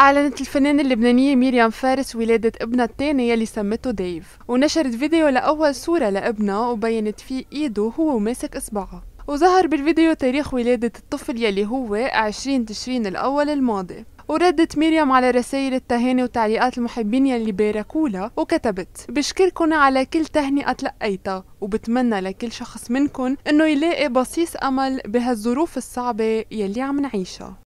أعلنت الفنانة اللبنانية ميريام فارس ولادة ابنها الثاني يلي سمته ديف ونشرت فيديو لأول صورة لابنها وبينت فيه إيده هو ماسك إصبعه وظهر بالفيديو تاريخ ولادة الطفل يلي هو 20 تشرين الأول الماضي وردت ميريام على رسائل التهاني وتعليقات المحبين يلي باركولا وكتبت بشكركن على كل تهنئة تلقيتها وبتمنى لكل شخص منكن انه يلاقي بصيص امل بهالظروف الصعبة يلي عم نعيشها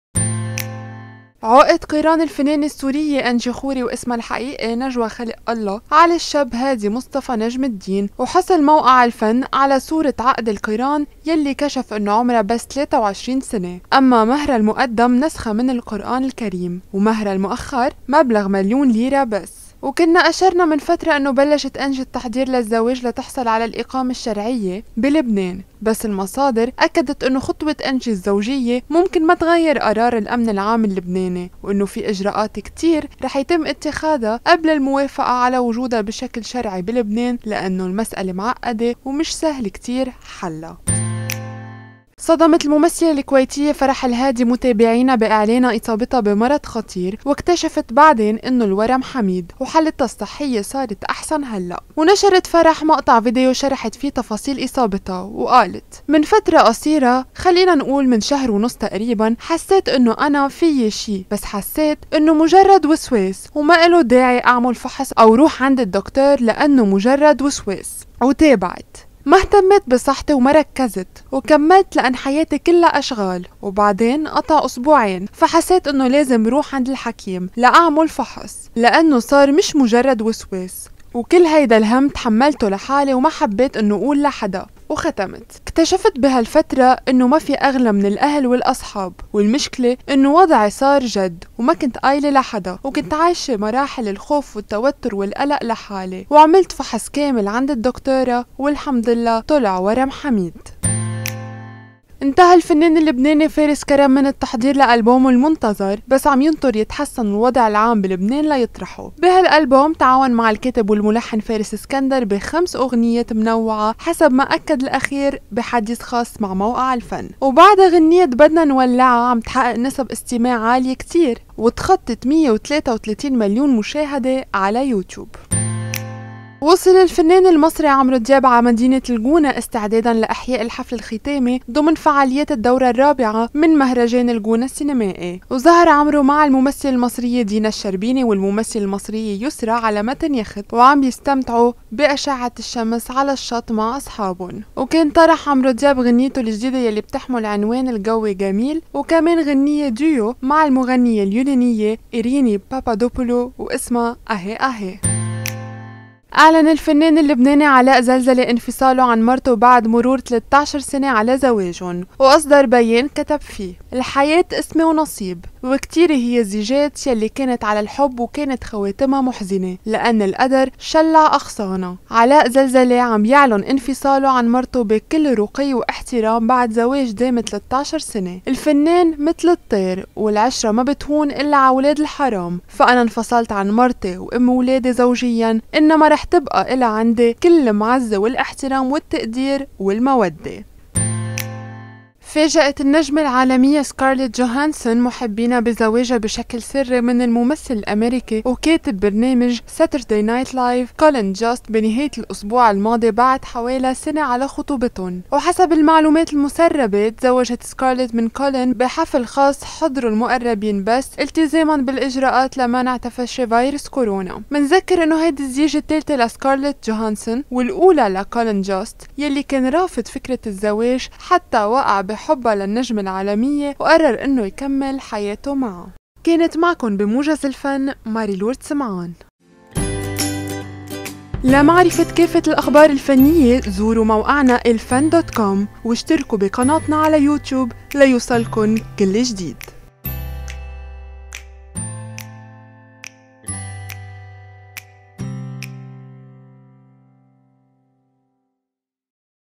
عقد قيران الفنان السوري أنجي خوري واسمها الحقيقي نجوى خلق الله على الشاب هادي مصطفى نجم الدين وحصل موقع الفن على صورة عقد القيران يلي كشف أنه عمرها بس 23 سنة أما مهر المقدم نسخة من القرآن الكريم ومهر المؤخر مبلغ مليون ليرة بس وكنا أشرنا من فترة أنه بلشت أنجي التحضير للزواج لتحصل على الإقامة الشرعية بلبنان بس المصادر أكدت أنه خطوة أنجي الزوجية ممكن ما تغير قرار الأمن العام اللبناني وأنه في إجراءات كتير رح يتم اتخاذها قبل الموافقة على وجودها بشكل شرعي بلبنان لأنه المسألة معقدة ومش سهل كتير حلها صدمت الممثلة الكويتية فرح الهادي متابعينا بإعلان إصابتها بمرض خطير واكتشفت بعدين إنه الورم حميد وحالتها الصحية صارت أحسن هلأ ونشرت فرح مقطع فيديو شرحت فيه تفاصيل إصابتها وقالت من فترة قصيرة خلينا نقول من شهر ونص تقريبا حسيت إنه أنا في شي بس حسيت إنه مجرد وسواس وما إله داعي أعمل فحص أو روح عند الدكتور لأنه مجرد وسواس وتابعت ما اهتمت بصحتي وما ركزت وكملت لأن حياتي كلها أشغال وبعدين قطع أسبوعين فحسيت أنه لازم روح عند الحكيم لأعمل فحص لأنه صار مش مجرد وسواس وكل هيدا الهم تحملته لحالي وما حبيت أنه أقول لحدا وختمت اكتشفت بهالفترة انه ما في اغلى من الاهل والاصحاب والمشكلة انه وضعي صار جد وما كنت قايلة لحدا وكنت عايشة مراحل الخوف والتوتر والقلق لحالي وعملت فحص كامل عند الدكتورة والحمد لله طلع ورم حميد انتهى الفنان اللبناني فارس كرم من التحضير لألبومه المنتظر بس عم ينطر يتحسن الوضع العام بلبنان ليطرحه بهالألبوم تعاون مع الكاتب والملحن فارس اسكندر بخمس أغنيات منوعة حسب ما أكد الأخير بحديث خاص مع موقع الفن وبعد أغنية بدنا نولعها عم تحقق نسب استماع عالية كتير وتخطت 133 مليون مشاهدة على يوتيوب وصل الفنان المصري عمرو دياب على مدينة الجونة استعدادا لإحياء الحفل الختامي ضمن فعاليات الدورة الرابعة من مهرجان الجونة السينمائي وظهر عمرو مع الممثل المصرية دينا الشربيني والممثل المصري يسرى على متن يخت وعم يستمتعوا بأشعة الشمس على الشط مع أصحابهم وكان طرح عمرو دياب غنيته الجديدة يلي بتحمل عنوان الجو جميل وكمان غنية ديو مع المغنية اليونانية إيريني بابادوبولو واسمها أهي أهي أعلن الفنان اللبناني علاء زلزلة انفصاله عن مرته بعد مرور 13 سنة على زواجهم وأصدر بيان كتب فيه الحياة اسمي ونصيب وكتير هي الزيجات يلي كانت على الحب وكانت خواتمها محزنة لأن القدر شلع أخصانا علاء زلزلة عم يعلن انفصاله عن مرته بكل رقي واحترام بعد زواج دام 13 سنة الفنان مثل الطير والعشرة ما بتهون إلا على ولاد الحرام فأنا انفصلت عن مرتي وأم ولادي زوجيا إنما رح تبقى إلى عندي كل المعزة والاحترام والتقدير والمودة فاجأت النجمة العالمية سكارليت جوهانسون محبينا بزواجها بشكل سري من الممثل الأمريكي وكاتب برنامج ساتردي نايت لايف كولين جاست بنهاية الأسبوع الماضي بعد حوالي سنة على خطوبتهم وحسب المعلومات المسربة تزوجت سكارليت من كولين بحفل خاص حضره المقربين بس التزاما بالإجراءات لمنع تفشي فيروس كورونا منذكر أنه هيدي الزيجة الثالثة لسكارليت جوهانسون والأولى لكولين جاست يلي كان رافض فكرة الزواج حتى وقع بحب حبها للنجمة العالمية وقرر إنه يكمل حياته معه كانت معكم بموجز الفن ماري لورد سمعان لمعرفة كافة الأخبار الفنية زوروا موقعنا الفن دوت كوم واشتركوا بقناتنا على يوتيوب ليوصلكن كل جديد